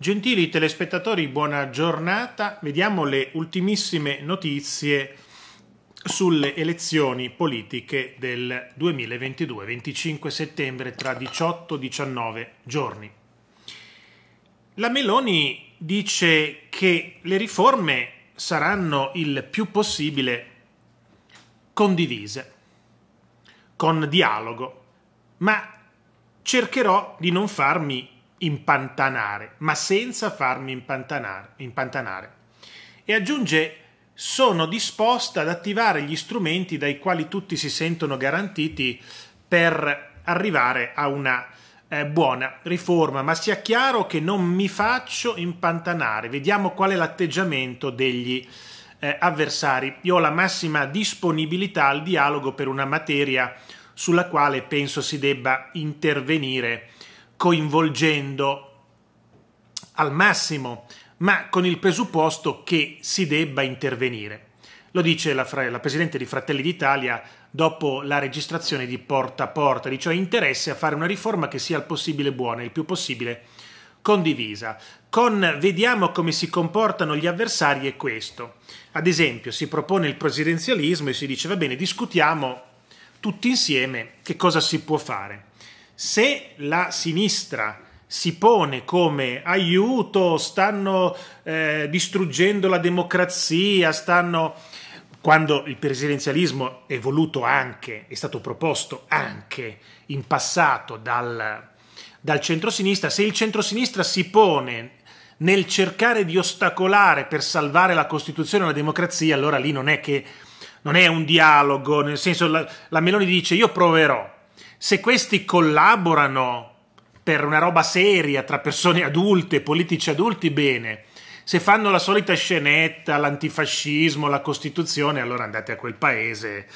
Gentili telespettatori, buona giornata. Vediamo le ultimissime notizie sulle elezioni politiche del 2022, 25 settembre tra 18-19 giorni. La Meloni dice che le riforme saranno il più possibile condivise, con dialogo, ma cercherò di non farmi impantanare, ma senza farmi impantanare. impantanare. E aggiunge, sono disposta ad attivare gli strumenti dai quali tutti si sentono garantiti per arrivare a una eh, buona riforma, ma sia chiaro che non mi faccio impantanare. Vediamo qual è l'atteggiamento degli eh, avversari. Io ho la massima disponibilità al dialogo per una materia sulla quale penso si debba intervenire coinvolgendo al massimo, ma con il presupposto che si debba intervenire. Lo dice la, la Presidente di Fratelli d'Italia dopo la registrazione di Porta a Porta, di cioè interesse a fare una riforma che sia il possibile buona, il più possibile condivisa. Con vediamo come si comportano gli avversari è questo. Ad esempio, si propone il presidenzialismo e si dice va bene, discutiamo tutti insieme che cosa si può fare se la sinistra si pone come aiuto, stanno eh, distruggendo la democrazia, stanno quando il presidenzialismo è voluto anche, è stato proposto anche in passato dal, dal centrosinistra, se il centrosinistra si pone nel cercare di ostacolare per salvare la Costituzione e la democrazia, allora lì non è che non è un dialogo, nel senso la, la Meloni dice io proverò, se questi collaborano per una roba seria tra persone adulte, politici adulti, bene. Se fanno la solita scenetta, l'antifascismo, la Costituzione, allora andate a quel paese,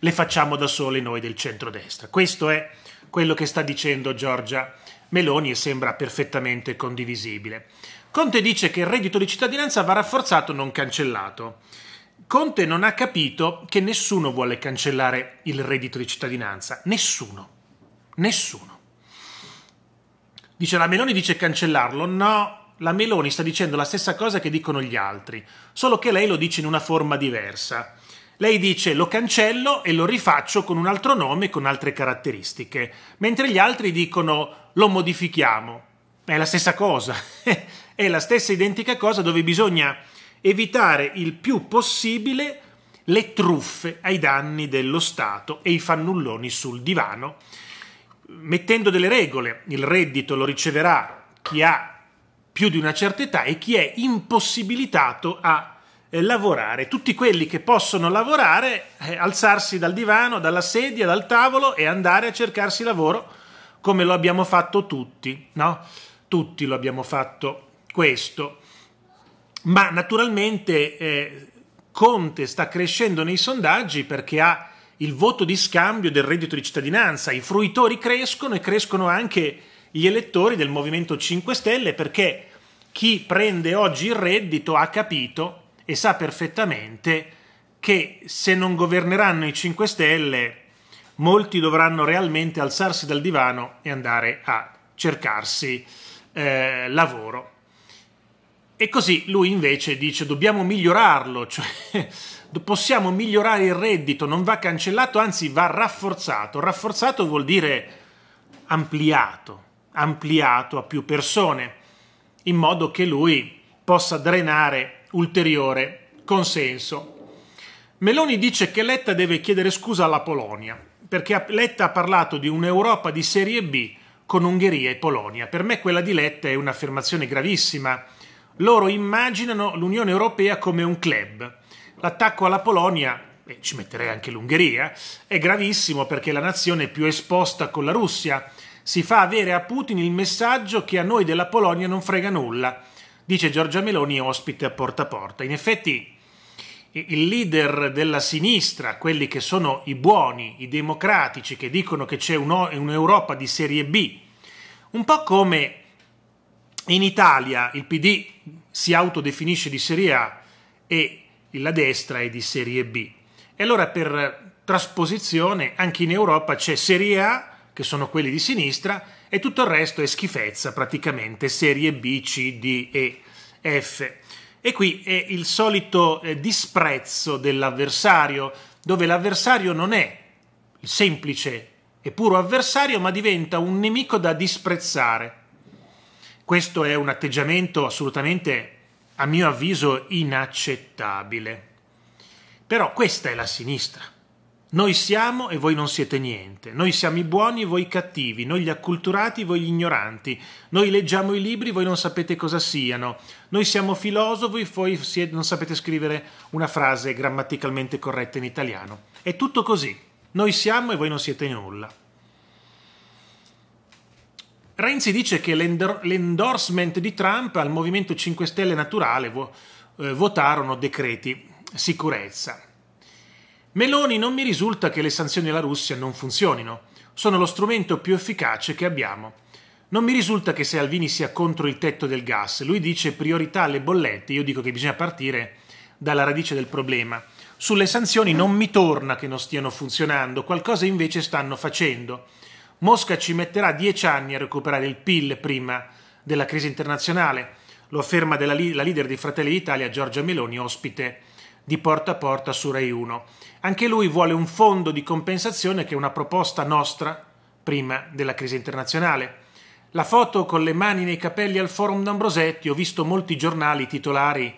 le facciamo da soli noi del centrodestra. Questo è quello che sta dicendo Giorgia Meloni e sembra perfettamente condivisibile. Conte dice che il reddito di cittadinanza va rafforzato, non cancellato. Conte non ha capito che nessuno vuole cancellare il reddito di cittadinanza, nessuno, nessuno. Dice la Meloni dice cancellarlo, no, la Meloni sta dicendo la stessa cosa che dicono gli altri, solo che lei lo dice in una forma diversa. Lei dice lo cancello e lo rifaccio con un altro nome e con altre caratteristiche, mentre gli altri dicono lo modifichiamo. È la stessa cosa, è la stessa identica cosa dove bisogna evitare il più possibile le truffe ai danni dello Stato e i fannulloni sul divano, mettendo delle regole. Il reddito lo riceverà chi ha più di una certa età e chi è impossibilitato a eh, lavorare. Tutti quelli che possono lavorare, eh, alzarsi dal divano, dalla sedia, dal tavolo e andare a cercarsi lavoro come lo abbiamo fatto tutti, no? Tutti lo abbiamo fatto questo ma naturalmente eh, Conte sta crescendo nei sondaggi perché ha il voto di scambio del reddito di cittadinanza, i fruitori crescono e crescono anche gli elettori del Movimento 5 Stelle perché chi prende oggi il reddito ha capito e sa perfettamente che se non governeranno i 5 Stelle molti dovranno realmente alzarsi dal divano e andare a cercarsi eh, lavoro. E così lui invece dice dobbiamo migliorarlo, cioè possiamo migliorare il reddito, non va cancellato, anzi va rafforzato. Rafforzato vuol dire ampliato, ampliato a più persone, in modo che lui possa drenare ulteriore consenso. Meloni dice che Letta deve chiedere scusa alla Polonia, perché Letta ha parlato di un'Europa di serie B con Ungheria e Polonia. Per me quella di Letta è un'affermazione gravissima loro immaginano l'Unione Europea come un club. L'attacco alla Polonia, e ci metterei anche l'Ungheria, è gravissimo perché la nazione più esposta con la Russia. Si fa avere a Putin il messaggio che a noi della Polonia non frega nulla, dice Giorgia Meloni ospite a porta a porta. In effetti il leader della sinistra, quelli che sono i buoni, i democratici, che dicono che c'è un'Europa di serie B, un po' come in Italia il PD si autodefinisce di serie A e la destra è di serie B. E allora per trasposizione anche in Europa c'è serie A, che sono quelli di sinistra, e tutto il resto è schifezza praticamente, serie B, C, D, E, F. E qui è il solito eh, disprezzo dell'avversario, dove l'avversario non è il semplice e puro avversario, ma diventa un nemico da disprezzare. Questo è un atteggiamento assolutamente, a mio avviso, inaccettabile. Però questa è la sinistra. Noi siamo e voi non siete niente. Noi siamo i buoni e voi i cattivi. Noi gli acculturati e voi gli ignoranti. Noi leggiamo i libri e voi non sapete cosa siano. Noi siamo filosofi e voi non sapete scrivere una frase grammaticalmente corretta in italiano. È tutto così. Noi siamo e voi non siete nulla. Renzi dice che l'endorsement di Trump al Movimento 5 Stelle Naturale vo eh, votarono decreti sicurezza. Meloni non mi risulta che le sanzioni alla Russia non funzionino, sono lo strumento più efficace che abbiamo. Non mi risulta che Salvini sia contro il tetto del gas, lui dice priorità alle bollette, io dico che bisogna partire dalla radice del problema. Sulle sanzioni non mi torna che non stiano funzionando, qualcosa invece stanno facendo. Mosca ci metterà dieci anni a recuperare il PIL prima della crisi internazionale, lo afferma la leader di Fratelli d'Italia Giorgia Meloni, ospite di Porta a Porta su Rai 1. Anche lui vuole un fondo di compensazione che è una proposta nostra prima della crisi internazionale. La foto con le mani nei capelli al forum d'Ambrosetti, ho visto molti giornali titolari,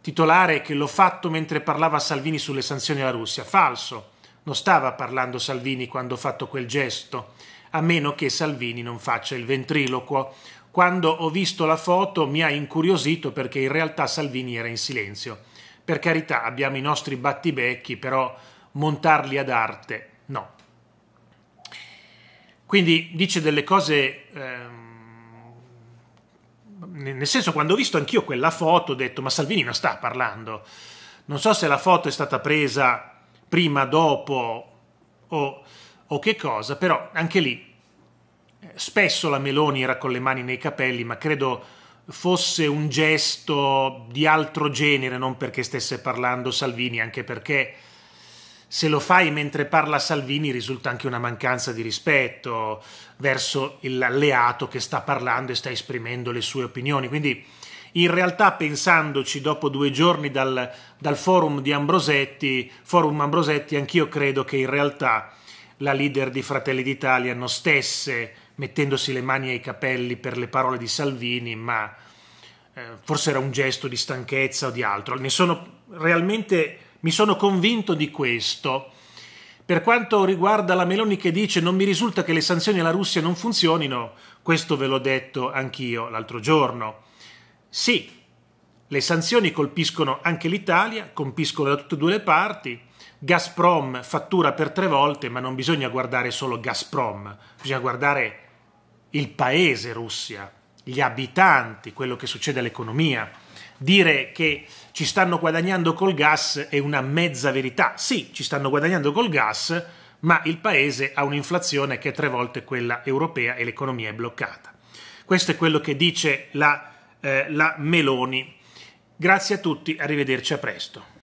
titolare che l'ho fatto mentre parlava Salvini sulle sanzioni alla Russia. Falso, non stava parlando Salvini quando ho fatto quel gesto a meno che Salvini non faccia il ventriloquo. Quando ho visto la foto mi ha incuriosito perché in realtà Salvini era in silenzio. Per carità, abbiamo i nostri battibecchi, però montarli ad arte, no. Quindi dice delle cose... Ehm, nel senso, quando ho visto anch'io quella foto, ho detto: Ma Salvini non sta parlando. Non so se la foto è stata presa prima, dopo o o che cosa, però anche lì eh, spesso la Meloni era con le mani nei capelli, ma credo fosse un gesto di altro genere, non perché stesse parlando Salvini, anche perché se lo fai mentre parla Salvini risulta anche una mancanza di rispetto verso l'alleato che sta parlando e sta esprimendo le sue opinioni. Quindi in realtà pensandoci dopo due giorni dal, dal forum di Ambrosetti, forum Ambrosetti, anch'io credo che in realtà la leader di Fratelli d'Italia non stesse mettendosi le mani ai capelli per le parole di Salvini, ma eh, forse era un gesto di stanchezza o di altro. Ne sono realmente mi sono convinto di questo. Per quanto riguarda la Meloni che dice non mi risulta che le sanzioni alla Russia non funzionino, questo ve l'ho detto anch'io l'altro giorno. Sì, le sanzioni colpiscono anche l'Italia, colpiscono da tutte e due le parti, Gazprom fattura per tre volte, ma non bisogna guardare solo Gazprom, bisogna guardare il paese Russia, gli abitanti, quello che succede all'economia. Dire che ci stanno guadagnando col gas è una mezza verità. Sì, ci stanno guadagnando col gas, ma il paese ha un'inflazione che è tre volte quella europea e l'economia è bloccata. Questo è quello che dice la, eh, la Meloni. Grazie a tutti, arrivederci a presto.